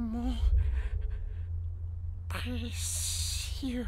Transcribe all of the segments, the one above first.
mon précieux.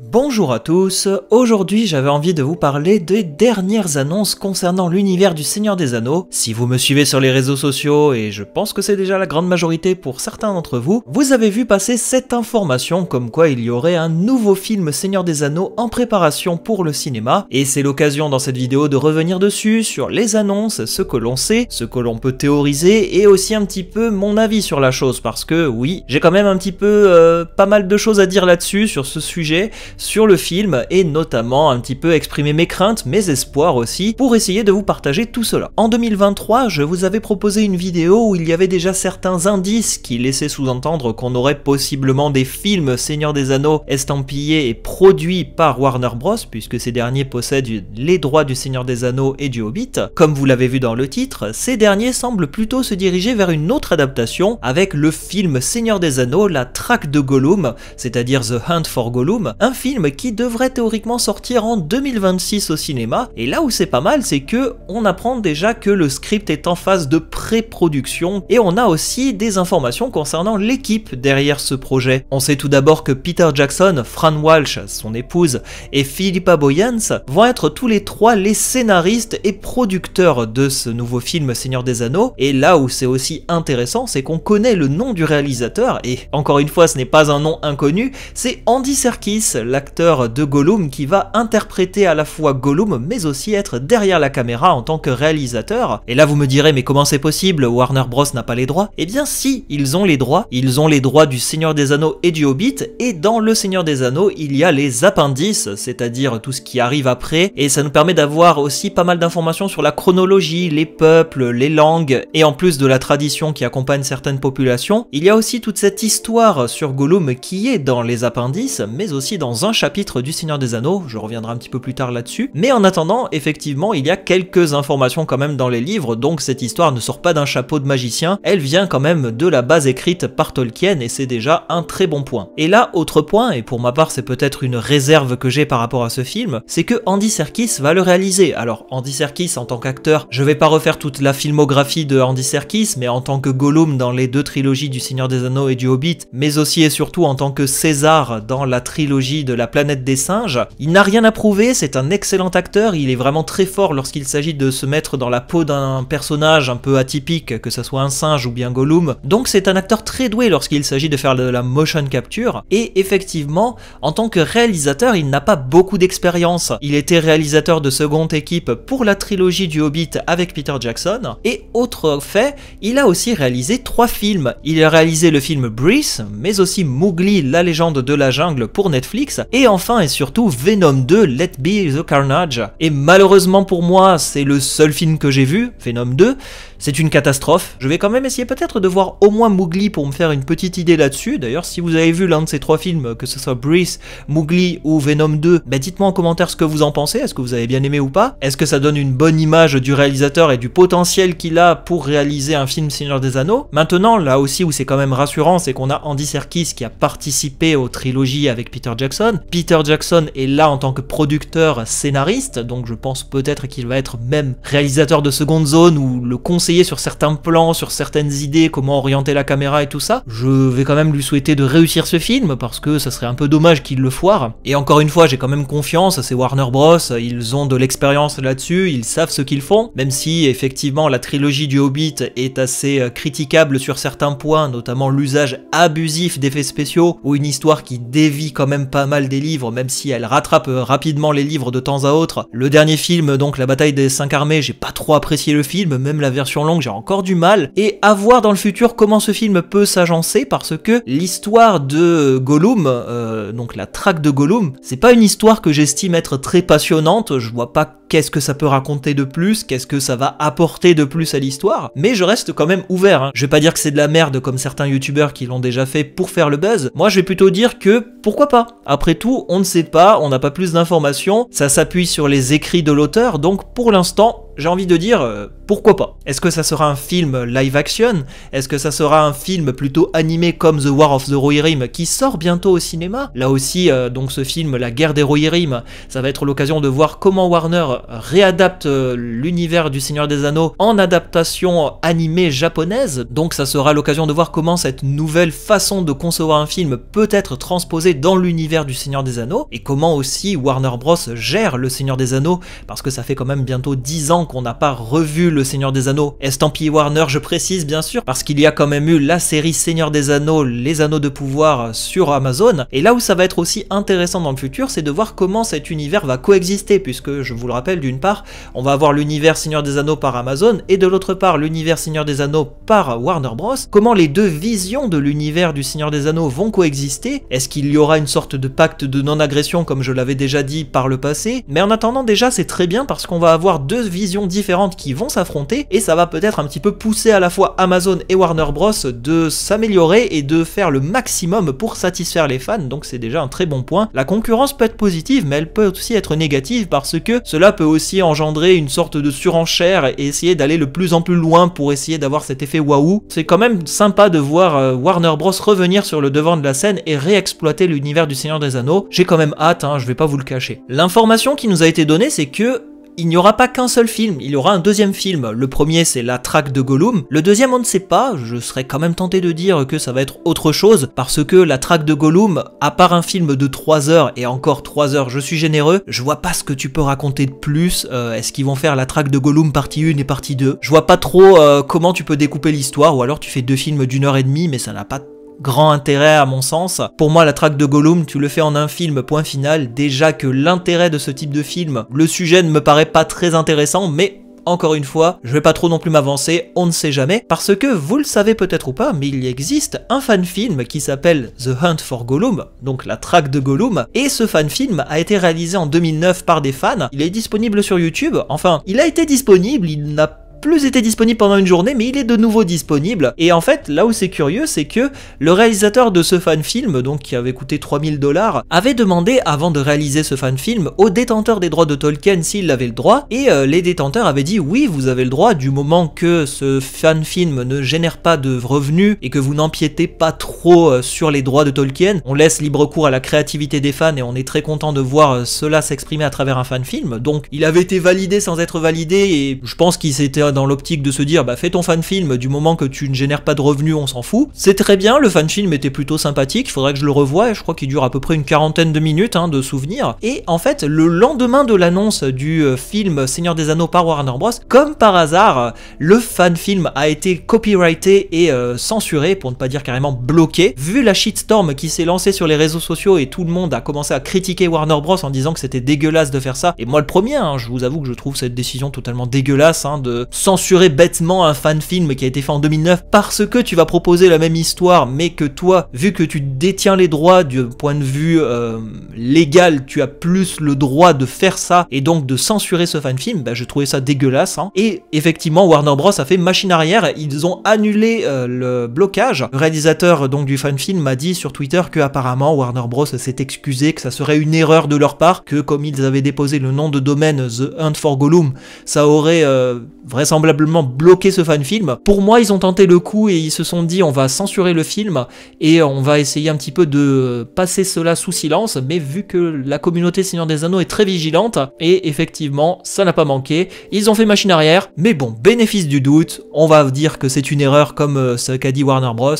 Bonjour à tous, aujourd'hui j'avais envie de vous parler des dernières annonces concernant l'univers du Seigneur des Anneaux. Si vous me suivez sur les réseaux sociaux, et je pense que c'est déjà la grande majorité pour certains d'entre vous, vous avez vu passer cette information comme quoi il y aurait un nouveau film Seigneur des Anneaux en préparation pour le cinéma, et c'est l'occasion dans cette vidéo de revenir dessus, sur les annonces, ce que l'on sait, ce que l'on peut théoriser, et aussi un petit peu mon avis sur la chose, parce que oui, j'ai quand même un petit peu euh, pas mal de choses à dire là-dessus, sur ce sujet, sur le film et notamment un petit peu exprimer mes craintes, mes espoirs aussi, pour essayer de vous partager tout cela. En 2023, je vous avais proposé une vidéo où il y avait déjà certains indices qui laissaient sous-entendre qu'on aurait possiblement des films Seigneur des Anneaux estampillés et produits par Warner Bros, puisque ces derniers possèdent les droits du Seigneur des Anneaux et du Hobbit. Comme vous l'avez vu dans le titre, ces derniers semblent plutôt se diriger vers une autre adaptation avec le film Seigneur des Anneaux, la traque de Gollum, c'est-à-dire The Hunt for Gollum, film qui devrait théoriquement sortir en 2026 au cinéma, et là où c'est pas mal, c'est que on apprend déjà que le script est en phase de pré-production, et on a aussi des informations concernant l'équipe derrière ce projet. On sait tout d'abord que Peter Jackson, Fran Walsh, son épouse, et Philippa Boyens vont être tous les trois les scénaristes et producteurs de ce nouveau film Seigneur des Anneaux, et là où c'est aussi intéressant, c'est qu'on connaît le nom du réalisateur, et encore une fois ce n'est pas un nom inconnu, c'est Andy Serkis, l'acteur de Gollum qui va interpréter à la fois Gollum mais aussi être derrière la caméra en tant que réalisateur. Et là vous me direz mais comment c'est possible, Warner Bros n'a pas les droits Eh bien si, ils ont les droits, ils ont les droits du Seigneur des Anneaux et du Hobbit, et dans le Seigneur des Anneaux il y a les appendices, c'est-à-dire tout ce qui arrive après, et ça nous permet d'avoir aussi pas mal d'informations sur la chronologie, les peuples, les langues, et en plus de la tradition qui accompagne certaines populations, il y a aussi toute cette histoire sur Gollum qui est dans les appendices, mais aussi dans un chapitre du Seigneur des Anneaux, je reviendrai un petit peu plus tard là-dessus. Mais en attendant, effectivement, il y a quelques informations quand même dans les livres, donc cette histoire ne sort pas d'un chapeau de magicien, elle vient quand même de la base écrite par Tolkien et c'est déjà un très bon point. Et là, autre point, et pour ma part c'est peut-être une réserve que j'ai par rapport à ce film, c'est que Andy Serkis va le réaliser. Alors Andy Serkis en tant qu'acteur, je vais pas refaire toute la filmographie de Andy Serkis, mais en tant que Gollum dans les deux trilogies du Seigneur des Anneaux et du Hobbit, mais aussi et surtout en tant que César dans la trilogie de La planète des singes. Il n'a rien à prouver, c'est un excellent acteur, il est vraiment très fort lorsqu'il s'agit de se mettre dans la peau d'un personnage un peu atypique, que ce soit un singe ou bien Gollum. Donc c'est un acteur très doué lorsqu'il s'agit de faire de la motion capture, et effectivement, en tant que réalisateur, il n'a pas beaucoup d'expérience. Il était réalisateur de seconde équipe pour la trilogie du Hobbit avec Peter Jackson, et autre fait, il a aussi réalisé trois films. Il a réalisé le film Breeze, mais aussi Mowgli, la légende de la jungle pour Netflix, et enfin et surtout Venom 2 Let Be the Carnage. Et malheureusement pour moi, c'est le seul film que j'ai vu, Venom 2, c'est une catastrophe. Je vais quand même essayer peut-être de voir au moins Mowgli pour me faire une petite idée là-dessus. D'ailleurs, si vous avez vu l'un de ces trois films, que ce soit Breeze, Mowgli ou Venom 2, bah, dites-moi en commentaire ce que vous en pensez. Est-ce que vous avez bien aimé ou pas Est-ce que ça donne une bonne image du réalisateur et du potentiel qu'il a pour réaliser un film Seigneur des Anneaux Maintenant, là aussi où c'est quand même rassurant, c'est qu'on a Andy Serkis qui a participé aux trilogies avec Peter Jackson. Peter Jackson est là en tant que producteur scénariste, donc je pense peut-être qu'il va être même réalisateur de seconde zone ou le conseiller sur certains plans, sur certaines idées, comment orienter la caméra et tout ça, je vais quand même lui souhaiter de réussir ce film parce que ça serait un peu dommage qu'il le foire. Et encore une fois, j'ai quand même confiance, c'est Warner Bros, ils ont de l'expérience là-dessus, ils savent ce qu'ils font, même si effectivement la trilogie du Hobbit est assez euh, critiquable sur certains points, notamment l'usage abusif d'effets spéciaux ou une histoire qui dévie quand même pas mal des livres, même si elle rattrape euh, rapidement les livres de temps à autre. Le dernier film, donc La bataille des 5 armées, j'ai pas trop apprécié le film, même la version longue, j'ai encore du mal. Et à voir dans le futur comment ce film peut s'agencer parce que l'histoire de Gollum, euh, donc la traque de Gollum, c'est pas une histoire que j'estime être très passionnante. Je vois pas qu'est-ce que ça peut raconter de plus, qu'est-ce que ça va apporter de plus à l'histoire, mais je reste quand même ouvert. Hein. Je vais pas dire que c'est de la merde comme certains youtubeurs qui l'ont déjà fait pour faire le buzz, moi je vais plutôt dire que pourquoi pas. Après tout, on ne sait pas, on n'a pas plus d'informations, ça s'appuie sur les écrits de l'auteur, donc pour l'instant, j'ai envie de dire euh, pourquoi pas. Est-ce que ça sera un film live action Est-ce que ça sera un film plutôt animé comme The War of the Rohirrim qui sort bientôt au cinéma Là aussi, euh, donc ce film La guerre des Rohirrim, ça va être l'occasion de voir comment Warner réadapte euh, l'univers du Seigneur des Anneaux en adaptation animée japonaise, donc ça sera l'occasion de voir comment cette nouvelle façon de concevoir un film peut être transposée dans l'univers du Seigneur des Anneaux, et comment aussi Warner Bros gère le Seigneur des Anneaux, parce que ça fait quand même bientôt 10 ans qu'on n'a pas revu le Seigneur des Anneaux. Estampillé Warner, je précise bien sûr, parce qu'il y a quand même eu la série Seigneur des Anneaux, les Anneaux de pouvoir sur Amazon, et là où ça va être aussi intéressant dans le futur, c'est de voir comment cet univers va coexister, puisque je vous le rappelle, d'une part, on va avoir l'univers Seigneur des Anneaux par Amazon et de l'autre part l'univers Seigneur des Anneaux par Warner Bros. Comment les deux visions de l'univers du Seigneur des Anneaux vont coexister Est-ce qu'il y aura une sorte de pacte de non-agression comme je l'avais déjà dit par le passé Mais en attendant déjà c'est très bien parce qu'on va avoir deux visions différentes qui vont s'affronter et ça va peut-être un petit peu pousser à la fois Amazon et Warner Bros de s'améliorer et de faire le maximum pour satisfaire les fans donc c'est déjà un très bon point. La concurrence peut être positive mais elle peut aussi être négative parce que cela peut aussi engendrer une sorte de surenchère et essayer d'aller le plus en plus loin pour essayer d'avoir cet effet waouh. C'est quand même sympa de voir euh, Warner Bros revenir sur le devant de la scène et réexploiter l'univers du Seigneur des Anneaux. J'ai quand même hâte, hein, je vais pas vous le cacher. L'information qui nous a été donnée, c'est que il n'y aura pas qu'un seul film, il y aura un deuxième film. Le premier, c'est la traque de Gollum. Le deuxième, on ne sait pas. Je serais quand même tenté de dire que ça va être autre chose, parce que la traque de Gollum, à part un film de 3 heures, et encore 3 heures, je suis généreux, je vois pas ce que tu peux raconter de plus. Euh, est-ce qu'ils vont faire la traque de Gollum partie 1 et partie 2 Je vois pas trop euh, comment tu peux découper l'histoire, ou alors tu fais deux films d'une heure et demie, mais ça n'a pas grand intérêt à mon sens. Pour moi, la traque de Gollum, tu le fais en un film, point final. Déjà que l'intérêt de ce type de film, le sujet ne me paraît pas très intéressant, mais encore une fois, je vais pas trop non plus m'avancer, on ne sait jamais, parce que vous le savez peut-être ou pas, mais il existe un fan film qui s'appelle The Hunt for Gollum, donc la traque de Gollum, et ce fan film a été réalisé en 2009 par des fans, il est disponible sur YouTube, enfin, il a été disponible, il n'a plus était disponible pendant une journée, mais il est de nouveau disponible. Et en fait, là où c'est curieux, c'est que le réalisateur de ce fan film, donc qui avait coûté 3000 dollars, avait demandé avant de réaliser ce fan film au détenteur des droits de Tolkien s'il avait le droit, et euh, les détenteurs avaient dit oui, vous avez le droit du moment que ce fan film ne génère pas de revenus et que vous n'empiétez pas trop euh, sur les droits de Tolkien. On laisse libre cours à la créativité des fans et on est très content de voir euh, cela s'exprimer à travers un fan film. Donc, il avait été validé sans être validé et je pense qu'il s'était dans l'optique de se dire bah fais ton fan film du moment que tu ne génères pas de revenus on s'en fout. C'est très bien, le fan film était plutôt sympathique, il faudrait que je le revoie et je crois qu'il dure à peu près une quarantaine de minutes hein, de souvenirs. Et en fait le lendemain de l'annonce du euh, film Seigneur des Anneaux par Warner Bros, comme par hasard, le fan film a été copyrighté et euh, censuré, pour ne pas dire carrément bloqué. Vu la shitstorm qui s'est lancée sur les réseaux sociaux et tout le monde a commencé à critiquer Warner Bros en disant que c'était dégueulasse de faire ça, et moi le premier, hein, je vous avoue que je trouve cette décision totalement dégueulasse hein, de censurer bêtement un fan film qui a été fait en 2009 parce que tu vas proposer la même histoire mais que toi, vu que tu détiens les droits du point de vue euh, légal, tu as plus le droit de faire ça et donc de censurer ce fan film, bah, je trouvais ça dégueulasse. Hein. Et effectivement, Warner Bros a fait machine arrière, ils ont annulé euh, le blocage. Le réalisateur donc du fan film m'a dit sur Twitter que apparemment Warner Bros s'est excusé, que ça serait une erreur de leur part, que comme ils avaient déposé le nom de domaine The Hunt for Gollum, ça aurait euh, vraisemblablement bloqué ce fan film. Pour moi, ils ont tenté le coup et ils se sont dit on va censurer le film et on va essayer un petit peu de passer cela sous silence, mais vu que la communauté Seigneur des Anneaux est très vigilante, et effectivement, ça n'a pas manqué, ils ont fait machine arrière, mais bon, bénéfice du doute, on va dire que c'est une erreur comme euh, ce qu'a dit Warner Bros.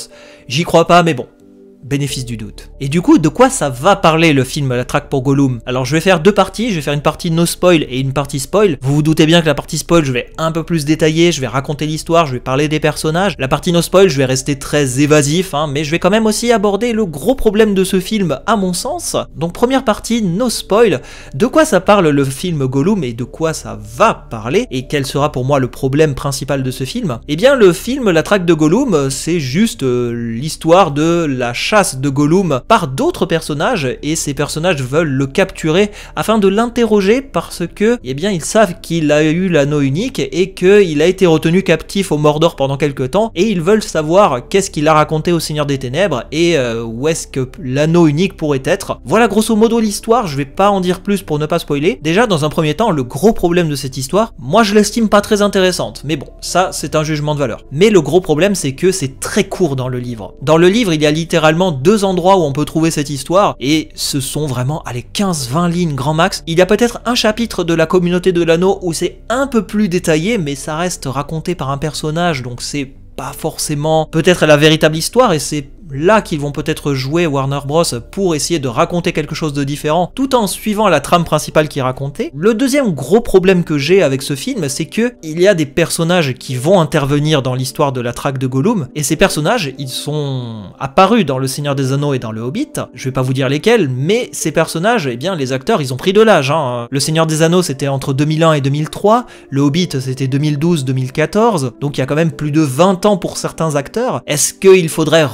J'y crois pas, mais bon, bénéfice du doute. Et du coup, de quoi ça va parler le film La traque pour Gollum Alors je vais faire deux parties, je vais faire une partie no spoil et une partie spoil. Vous vous doutez bien que la partie spoil, je vais un peu plus détailler, je vais raconter l'histoire, je vais parler des personnages. La partie no spoil, je vais rester très évasif, hein, mais je vais quand même aussi aborder le gros problème de ce film à mon sens. Donc première partie, no spoil, de quoi ça parle le film Gollum et de quoi ça va parler et quel sera pour moi le problème principal de ce film Eh bien le film La traque de Gollum, c'est juste euh, l'histoire de la de Gollum par d'autres personnages et ces personnages veulent le capturer afin de l'interroger parce que, eh bien, ils savent qu'il a eu l'anneau unique et qu'il a été retenu captif au Mordor pendant quelques temps et ils veulent savoir qu'est-ce qu'il a raconté au Seigneur des Ténèbres et euh, où est-ce que l'anneau unique pourrait être. Voilà grosso modo l'histoire, je vais pas en dire plus pour ne pas spoiler. Déjà, dans un premier temps, le gros problème de cette histoire, moi je l'estime pas très intéressante, mais bon, ça c'est un jugement de valeur. Mais le gros problème c'est que c'est très court dans le livre. Dans le livre, il y a littéralement deux endroits où on peut trouver cette histoire, et ce sont vraiment, les 15-20 lignes grand max. Il y a peut-être un chapitre de la communauté de l'anneau où c'est un peu plus détaillé, mais ça reste raconté par un personnage, donc c'est pas forcément peut-être la véritable histoire et c'est là qu'ils vont peut-être jouer Warner Bros pour essayer de raconter quelque chose de différent tout en suivant la trame principale qui est racontée. Le deuxième gros problème que j'ai avec ce film, c'est que il y a des personnages qui vont intervenir dans l'histoire de la traque de Gollum et ces personnages, ils sont apparus dans Le Seigneur des Anneaux et dans Le Hobbit. Je vais pas vous dire lesquels, mais ces personnages, eh bien les acteurs, ils ont pris de l'âge. Hein. Le Seigneur des Anneaux, c'était entre 2001 et 2003, Le Hobbit, c'était 2012-2014, donc il y a quand même plus de 20 ans pour certains acteurs. Est-ce qu'il faudrait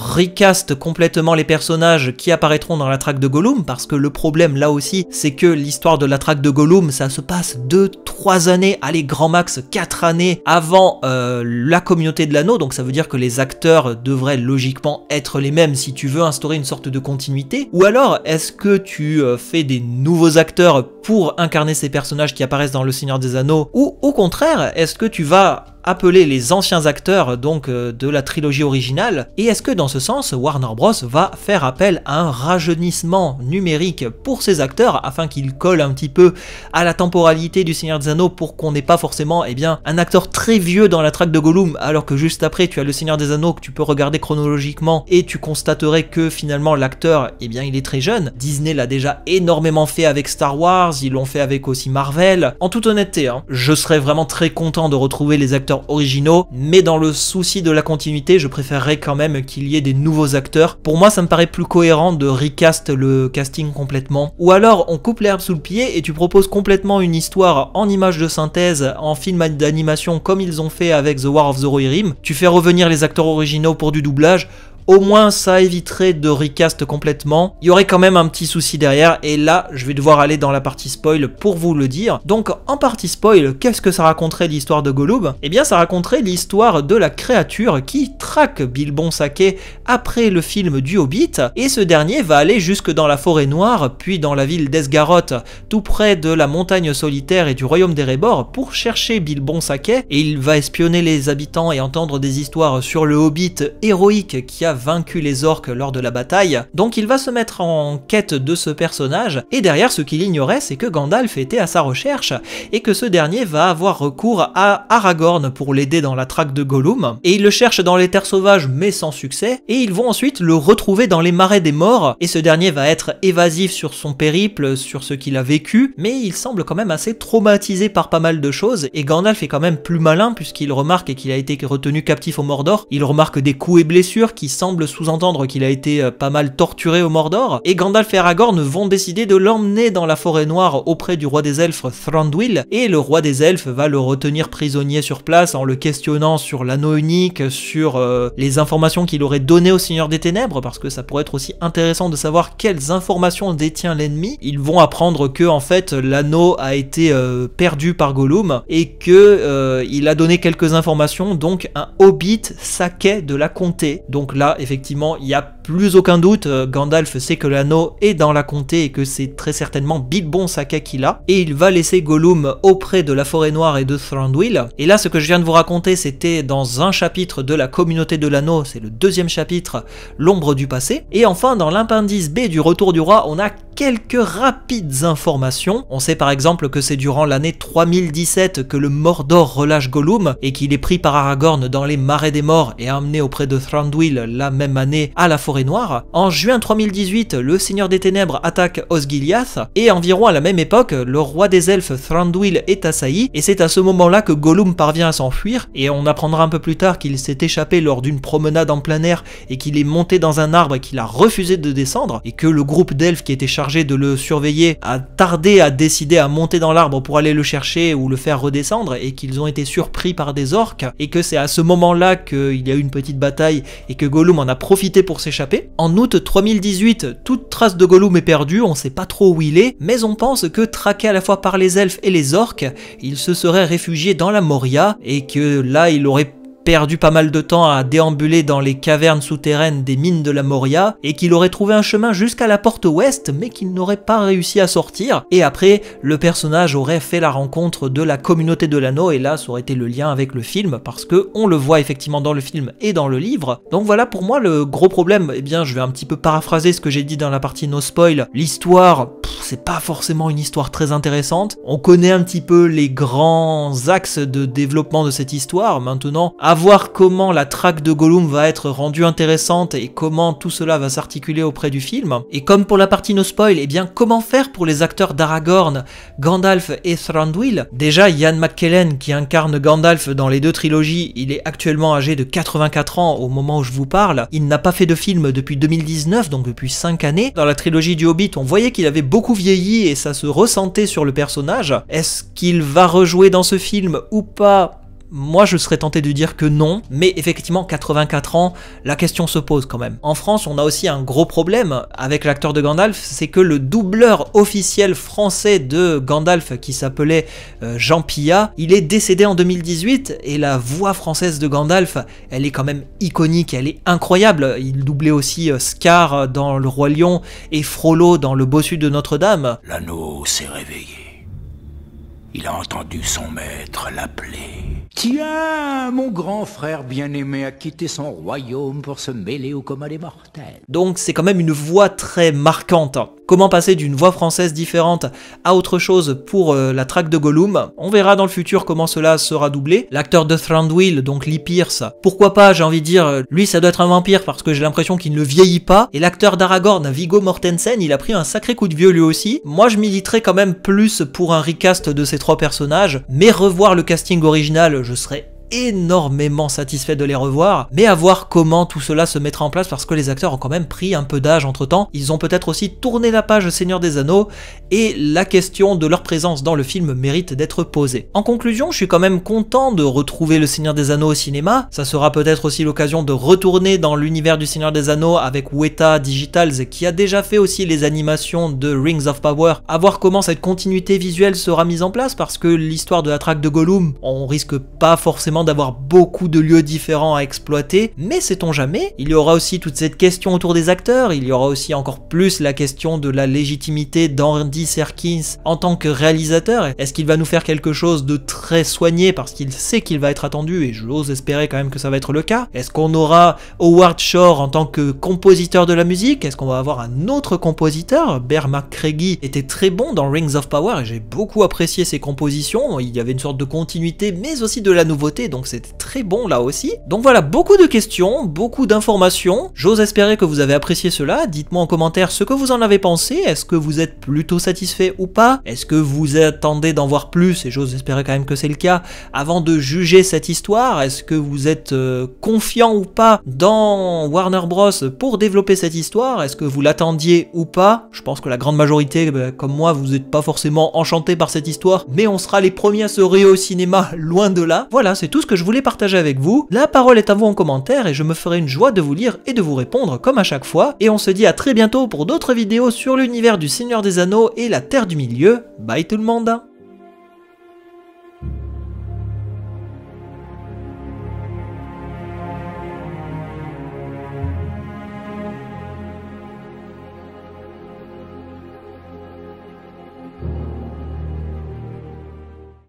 complètement les personnages qui apparaîtront dans la traque de Gollum, parce que le problème là aussi, c'est que l'histoire de la traque de Gollum, ça se passe deux trois années, allez grand max quatre années avant euh, la communauté de l'anneau, donc ça veut dire que les acteurs devraient logiquement être les mêmes si tu veux instaurer une sorte de continuité. Ou alors, est-ce que tu euh, fais des nouveaux acteurs pour incarner ces personnages qui apparaissent dans Le Seigneur des Anneaux Ou au contraire, est-ce que tu vas appeler les anciens acteurs donc euh, de la trilogie originale et est-ce que dans ce sens Warner Bros va faire appel à un rajeunissement numérique pour ces acteurs afin qu'ils collent un petit peu à la temporalité du Seigneur des Anneaux pour qu'on n'ait pas forcément eh bien un acteur très vieux dans la traque de Gollum alors que juste après tu as le Seigneur des Anneaux que tu peux regarder chronologiquement et tu constaterais que finalement l'acteur eh bien il est très jeune Disney l'a déjà énormément fait avec Star Wars ils l'ont fait avec aussi Marvel. En toute honnêteté, hein, je serais vraiment très content de retrouver les acteurs originaux, mais dans le souci de la continuité, je préférerais quand même qu'il y ait des nouveaux acteurs. Pour moi, ça me paraît plus cohérent de recast le casting complètement. Ou alors, on coupe l'herbe sous le pied et tu proposes complètement une histoire en images de synthèse, en film d'animation comme ils ont fait avec The War of the Rohirrim. Tu fais revenir les acteurs originaux pour du doublage. Au moins, ça éviterait de recast complètement. Il y aurait quand même un petit souci derrière, et là, je vais devoir aller dans la partie spoil pour vous le dire. Donc, en partie spoil, qu'est-ce que ça raconterait l'histoire de Golub Eh bien, ça raconterait l'histoire de la créature qui traque Bilbon Saké après le film du Hobbit, et ce dernier va aller jusque dans la forêt noire, puis dans la ville d'Esgaroth, tout près de la montagne solitaire et du royaume des pour chercher Bilbon Saké, et il va espionner les habitants et entendre des histoires sur le Hobbit héroïque qui a vaincu les orques lors de la bataille, donc il va se mettre en quête de ce personnage, et derrière ce qu'il ignorait c'est que Gandalf était à sa recherche, et que ce dernier va avoir recours à Aragorn pour l'aider dans la traque de Gollum, et il le cherche dans les terres sauvages mais sans succès, et ils vont ensuite le retrouver dans les marais des morts, et ce dernier va être évasif sur son périple, sur ce qu'il a vécu, mais il semble quand même assez traumatisé par pas mal de choses, et Gandalf est quand même plus malin puisqu'il remarque qu'il a été retenu captif au Mordor, il remarque des coups et blessures qui semble sous-entendre qu'il a été euh, pas mal torturé au Mordor, et Gandalf et Aragorn vont décider de l'emmener dans la forêt noire auprès du roi des elfes Thranduil, et le roi des elfes va le retenir prisonnier sur place en le questionnant sur l'anneau unique, sur euh, les informations qu'il aurait données au Seigneur des Ténèbres, parce que ça pourrait être aussi intéressant de savoir quelles informations détient l'ennemi. Ils vont apprendre que en fait l'anneau a été euh, perdu par Gollum et que il a donné quelques informations, donc un hobbit saquait de la comté. Donc là effectivement, il n'y a plus aucun doute. Euh, Gandalf sait que l'anneau est dans la comté et que c'est très certainement Bilbon Saka qui l'a. Et il va laisser Gollum auprès de la forêt noire et de Thranduil. Et là, ce que je viens de vous raconter, c'était dans un chapitre de la communauté de l'anneau, c'est le deuxième chapitre, l'ombre du passé. Et enfin, dans l'appendice B du Retour du Roi, on a quelques rapides informations. On sait par exemple que c'est durant l'année 3017 que le Mordor relâche Gollum et qu'il est pris par Aragorn dans les marais des morts et amené auprès de Thranduil la même année à la forêt noire. En juin 3018, le Seigneur des Ténèbres attaque Osgiliath et environ à la même époque, le roi des elfes Thranduil est assailli et c'est à ce moment-là que Gollum parvient à s'enfuir et on apprendra un peu plus tard qu'il s'est échappé lors d'une promenade en plein air et qu'il est monté dans un arbre et qu'il a refusé de descendre et que le groupe d'elfes qui était chargé de le surveiller a tardé à décider à monter dans l'arbre pour aller le chercher ou le faire redescendre et qu'ils ont été surpris par des orques et que c'est à ce moment-là qu'il y a eu une petite bataille et que Gollum en a profité pour s'échapper. En août 3018, toute trace de Gollum est perdue, on sait pas trop où il est, mais on pense que traqué à la fois par les elfes et les orques, il se serait réfugié dans la Moria et que là il aurait perdu pas mal de temps à déambuler dans les cavernes souterraines des mines de la Moria et qu'il aurait trouvé un chemin jusqu'à la porte ouest mais qu'il n'aurait pas réussi à sortir et après le personnage aurait fait la rencontre de la communauté de l'anneau et là ça aurait été le lien avec le film parce que on le voit effectivement dans le film et dans le livre. Donc voilà pour moi le gros problème, et eh bien je vais un petit peu paraphraser ce que j'ai dit dans la partie no spoil, l'histoire c'est pas forcément une histoire très intéressante, on connaît un petit peu les grands axes de développement de cette histoire, maintenant avant voir comment la traque de Gollum va être rendue intéressante et comment tout cela va s'articuler auprès du film. Et comme pour la partie no spoil, et eh bien comment faire pour les acteurs d'Aragorn, Gandalf et Thranduil Déjà, Ian McKellen qui incarne Gandalf dans les deux trilogies, il est actuellement âgé de 84 ans au moment où je vous parle. Il n'a pas fait de film depuis 2019, donc depuis 5 années. Dans la trilogie du Hobbit, on voyait qu'il avait beaucoup vieilli et ça se ressentait sur le personnage. Est-ce qu'il va rejouer dans ce film ou pas moi, je serais tenté de dire que non, mais effectivement, 84 ans, la question se pose quand même. En France, on a aussi un gros problème avec l'acteur de Gandalf, c'est que le doubleur officiel français de Gandalf, qui s'appelait euh, Jean Pilla, il est décédé en 2018, et la voix française de Gandalf, elle est quand même iconique, elle est incroyable. Il doublait aussi euh, Scar dans Le Roi Lion et Frollo dans Le Bossu de Notre-Dame. L'anneau s'est réveillé. Il a entendu son maître l'appeler. Tiens, mon grand frère bien-aimé a quitté son royaume pour se mêler au coma des mortels. Donc c'est quand même une voix très marquante. Hein. Comment passer d'une voix française différente à autre chose pour euh, la traque de Gollum On verra dans le futur comment cela sera doublé. L'acteur de Thranduil, donc Lee Pierce, pourquoi pas, j'ai envie de dire, euh, lui ça doit être un vampire parce que j'ai l'impression qu'il ne vieillit pas. Et l'acteur d'Aragorn, Vigo Mortensen, il a pris un sacré coup de vieux lui aussi. Moi je militerais quand même plus pour un recast de cette trois personnages, mais revoir le casting original, je serais énormément satisfait de les revoir, mais à voir comment tout cela se mettra en place parce que les acteurs ont quand même pris un peu d'âge entre temps, ils ont peut-être aussi tourné la page Seigneur des Anneaux, et la question de leur présence dans le film mérite d'être posée. En conclusion, je suis quand même content de retrouver le Seigneur des Anneaux au cinéma, ça sera peut-être aussi l'occasion de retourner dans l'univers du Seigneur des Anneaux avec Weta Digitals qui a déjà fait aussi les animations de Rings of Power, à voir comment cette continuité visuelle sera mise en place parce que l'histoire de la traque de Gollum, on risque pas forcément d'avoir beaucoup de lieux différents à exploiter, mais sait-on jamais Il y aura aussi toute cette question autour des acteurs, il y aura aussi encore plus la question de la légitimité d'Andy Serkins en tant que réalisateur. Est-ce qu'il va nous faire quelque chose de très soigné parce qu'il sait qu'il va être attendu et j'ose espérer quand même que ça va être le cas Est-ce qu'on aura Howard Shore en tant que compositeur de la musique Est-ce qu'on va avoir un autre compositeur Bear McCreggie était très bon dans Rings of Power et j'ai beaucoup apprécié ses compositions, il y avait une sorte de continuité mais aussi de la nouveauté donc c'était très bon là aussi. Donc voilà, beaucoup de questions, beaucoup d'informations. J'ose espérer que vous avez apprécié cela. Dites-moi en commentaire ce que vous en avez pensé. Est-ce que vous êtes plutôt satisfait ou pas Est-ce que vous attendez d'en voir plus Et j'ose espérer quand même que c'est le cas. Avant de juger cette histoire, est-ce que vous êtes euh, confiant ou pas dans Warner Bros pour développer cette histoire Est-ce que vous l'attendiez ou pas Je pense que la grande majorité, bah, comme moi, vous n'êtes pas forcément enchanté par cette histoire, mais on sera les premiers à se réo au cinéma, loin de là. Voilà, c'est tout ce que je voulais partager avec vous. La parole est à vous en commentaire et je me ferai une joie de vous lire et de vous répondre comme à chaque fois. Et on se dit à très bientôt pour d'autres vidéos sur l'univers du Seigneur des Anneaux et la Terre du Milieu. Bye tout le monde